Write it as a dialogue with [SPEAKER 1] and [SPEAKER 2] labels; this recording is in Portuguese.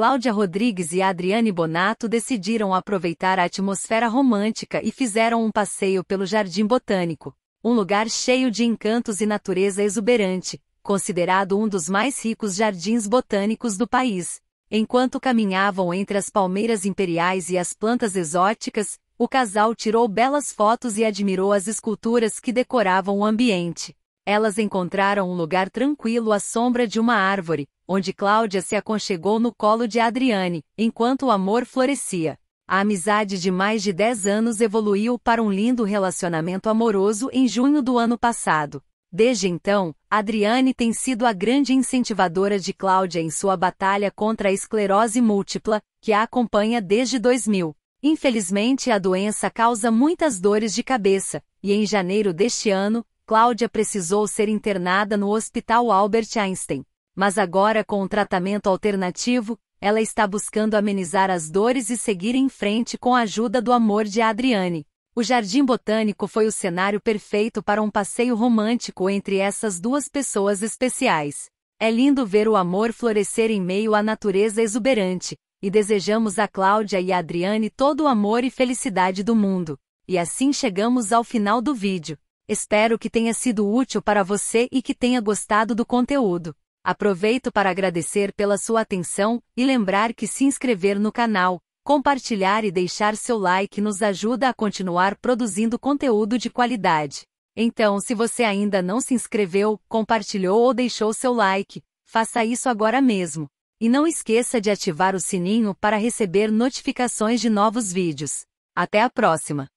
[SPEAKER 1] Cláudia Rodrigues e Adriane Bonato decidiram aproveitar a atmosfera romântica e fizeram um passeio pelo Jardim Botânico, um lugar cheio de encantos e natureza exuberante, considerado um dos mais ricos jardins botânicos do país. Enquanto caminhavam entre as palmeiras imperiais e as plantas exóticas, o casal tirou belas fotos e admirou as esculturas que decoravam o ambiente. Elas encontraram um lugar tranquilo à sombra de uma árvore, onde Cláudia se aconchegou no colo de Adriane, enquanto o amor florescia. A amizade de mais de 10 anos evoluiu para um lindo relacionamento amoroso em junho do ano passado. Desde então, Adriane tem sido a grande incentivadora de Cláudia em sua batalha contra a esclerose múltipla, que a acompanha desde 2000. Infelizmente, a doença causa muitas dores de cabeça, e em janeiro deste ano, Cláudia precisou ser internada no Hospital Albert Einstein. Mas agora, com o um tratamento alternativo, ela está buscando amenizar as dores e seguir em frente com a ajuda do amor de Adriane. O Jardim Botânico foi o cenário perfeito para um passeio romântico entre essas duas pessoas especiais. É lindo ver o amor florescer em meio à natureza exuberante, e desejamos a Cláudia e a Adriane todo o amor e felicidade do mundo. E assim chegamos ao final do vídeo. Espero que tenha sido útil para você e que tenha gostado do conteúdo. Aproveito para agradecer pela sua atenção e lembrar que se inscrever no canal, compartilhar e deixar seu like nos ajuda a continuar produzindo conteúdo de qualidade. Então, se você ainda não se inscreveu, compartilhou ou deixou seu like, faça isso agora mesmo. E não esqueça de ativar o sininho para receber notificações de novos vídeos. Até a próxima!